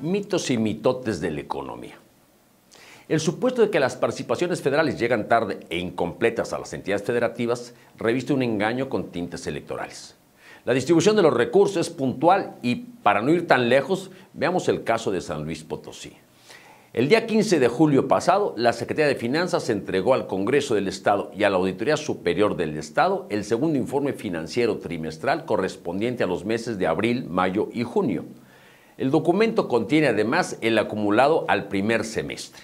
mitos y mitotes de la economía. El supuesto de que las participaciones federales llegan tarde e incompletas a las entidades federativas reviste un engaño con tintes electorales. La distribución de los recursos es puntual y, para no ir tan lejos, veamos el caso de San Luis Potosí. El día 15 de julio pasado, la Secretaría de Finanzas entregó al Congreso del Estado y a la Auditoría Superior del Estado el segundo informe financiero trimestral correspondiente a los meses de abril, mayo y junio. El documento contiene además el acumulado al primer semestre.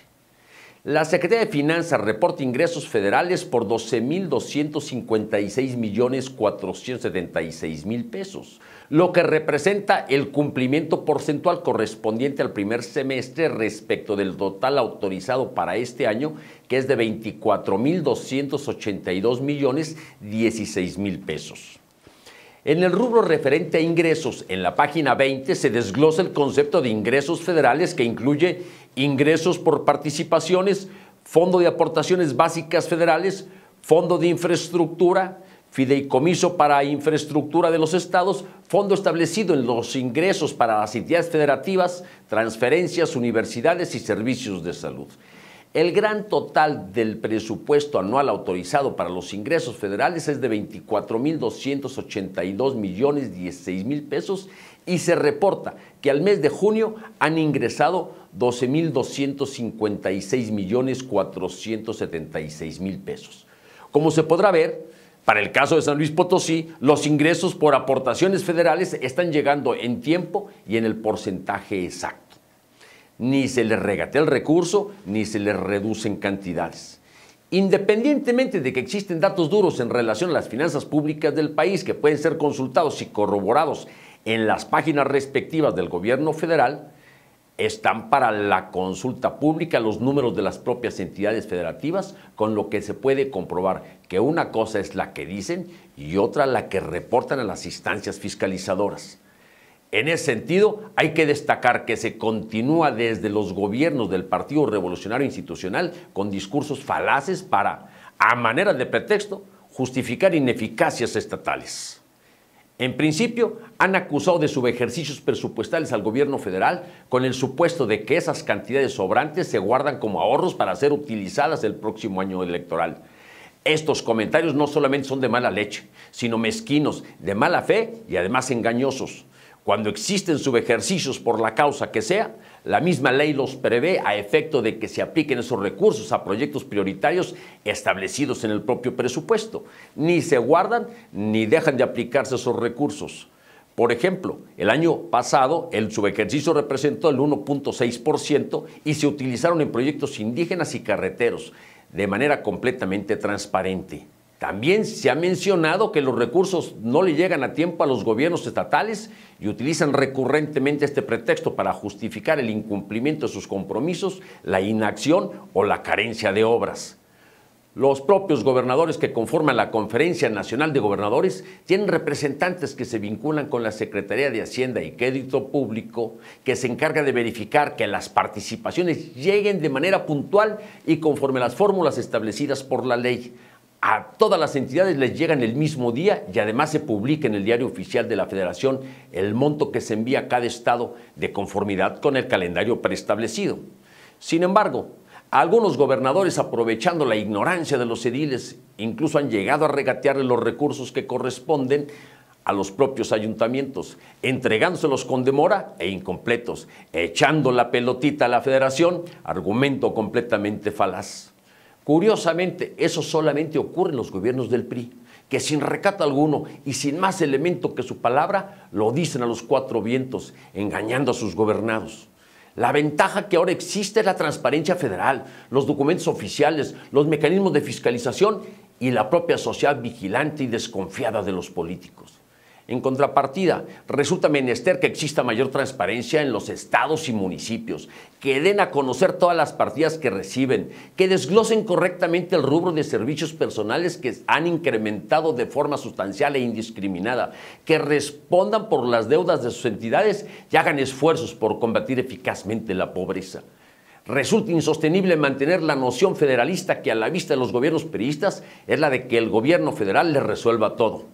La Secretaría de Finanzas reporta ingresos federales por $12,256,476,000 millones mil pesos, lo que representa el cumplimiento porcentual correspondiente al primer semestre respecto del total autorizado para este año, que es de $24,282,016,000 millones mil pesos. En el rubro referente a ingresos, en la página 20 se desglosa el concepto de ingresos federales que incluye ingresos por participaciones, fondo de aportaciones básicas federales, fondo de infraestructura, fideicomiso para infraestructura de los estados, fondo establecido en los ingresos para las entidades federativas, transferencias, universidades y servicios de salud. El gran total del presupuesto anual autorizado para los ingresos federales es de 24.282.016.000 millones mil pesos y se reporta que al mes de junio han ingresado 12.256.476.000 millones mil pesos. Como se podrá ver, para el caso de San Luis Potosí, los ingresos por aportaciones federales están llegando en tiempo y en el porcentaje exacto ni se les regatea el recurso, ni se les reducen cantidades. Independientemente de que existen datos duros en relación a las finanzas públicas del país que pueden ser consultados y corroborados en las páginas respectivas del gobierno federal, están para la consulta pública los números de las propias entidades federativas, con lo que se puede comprobar que una cosa es la que dicen y otra la que reportan a las instancias fiscalizadoras. En ese sentido, hay que destacar que se continúa desde los gobiernos del Partido Revolucionario Institucional con discursos falaces para, a manera de pretexto, justificar ineficacias estatales. En principio, han acusado de subejercicios presupuestales al gobierno federal con el supuesto de que esas cantidades sobrantes se guardan como ahorros para ser utilizadas el próximo año electoral. Estos comentarios no solamente son de mala leche, sino mezquinos, de mala fe y además engañosos. Cuando existen subejercicios por la causa que sea, la misma ley los prevé a efecto de que se apliquen esos recursos a proyectos prioritarios establecidos en el propio presupuesto. Ni se guardan ni dejan de aplicarse esos recursos. Por ejemplo, el año pasado el subejercicio representó el 1.6% y se utilizaron en proyectos indígenas y carreteros de manera completamente transparente. También se ha mencionado que los recursos no le llegan a tiempo a los gobiernos estatales y utilizan recurrentemente este pretexto para justificar el incumplimiento de sus compromisos, la inacción o la carencia de obras. Los propios gobernadores que conforman la Conferencia Nacional de Gobernadores tienen representantes que se vinculan con la Secretaría de Hacienda y Crédito Público, que se encarga de verificar que las participaciones lleguen de manera puntual y conforme a las fórmulas establecidas por la ley a todas las entidades les llegan el mismo día y además se publica en el diario oficial de la Federación el monto que se envía a cada estado de conformidad con el calendario preestablecido. Sin embargo, algunos gobernadores, aprovechando la ignorancia de los ediles, incluso han llegado a regatearle los recursos que corresponden a los propios ayuntamientos, entregándoselos con demora e incompletos, echando la pelotita a la federación, argumento completamente falaz. Curiosamente, eso solamente ocurre en los gobiernos del PRI, que sin recato alguno y sin más elemento que su palabra, lo dicen a los cuatro vientos, engañando a sus gobernados. La ventaja que ahora existe es la transparencia federal, los documentos oficiales, los mecanismos de fiscalización y la propia sociedad vigilante y desconfiada de los políticos. En contrapartida, resulta menester que exista mayor transparencia en los estados y municipios, que den a conocer todas las partidas que reciben, que desglosen correctamente el rubro de servicios personales que han incrementado de forma sustancial e indiscriminada, que respondan por las deudas de sus entidades y hagan esfuerzos por combatir eficazmente la pobreza. Resulta insostenible mantener la noción federalista que a la vista de los gobiernos periodistas es la de que el gobierno federal les resuelva todo.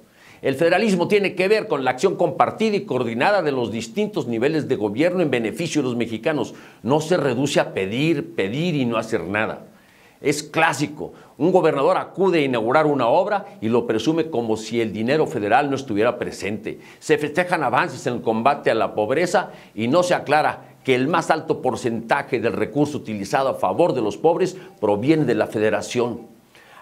El federalismo tiene que ver con la acción compartida y coordinada de los distintos niveles de gobierno en beneficio de los mexicanos. No se reduce a pedir, pedir y no hacer nada. Es clásico. Un gobernador acude a inaugurar una obra y lo presume como si el dinero federal no estuviera presente. Se festejan avances en el combate a la pobreza y no se aclara que el más alto porcentaje del recurso utilizado a favor de los pobres proviene de la federación.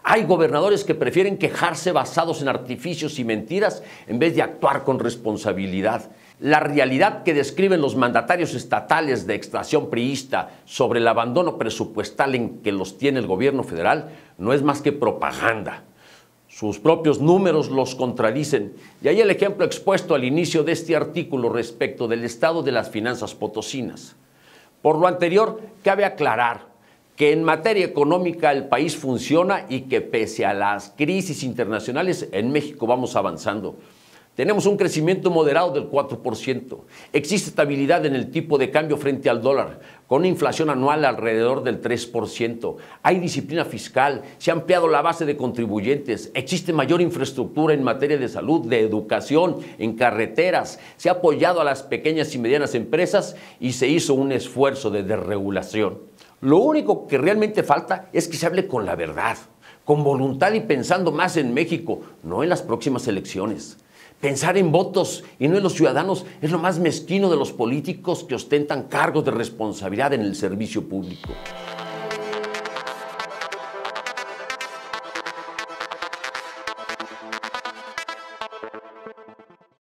Hay gobernadores que prefieren quejarse basados en artificios y mentiras en vez de actuar con responsabilidad. La realidad que describen los mandatarios estatales de extracción priista sobre el abandono presupuestal en que los tiene el gobierno federal no es más que propaganda. Sus propios números los contradicen. Y ahí el ejemplo expuesto al inicio de este artículo respecto del estado de las finanzas potosinas. Por lo anterior, cabe aclarar que en materia económica el país funciona y que pese a las crisis internacionales en México vamos avanzando. Tenemos un crecimiento moderado del 4%. Existe estabilidad en el tipo de cambio frente al dólar, con inflación anual alrededor del 3%. Hay disciplina fiscal, se ha ampliado la base de contribuyentes, existe mayor infraestructura en materia de salud, de educación, en carreteras, se ha apoyado a las pequeñas y medianas empresas y se hizo un esfuerzo de desregulación. Lo único que realmente falta es que se hable con la verdad, con voluntad y pensando más en México, no en las próximas elecciones. Pensar en votos y no en los ciudadanos es lo más mezquino de los políticos que ostentan cargos de responsabilidad en el servicio público.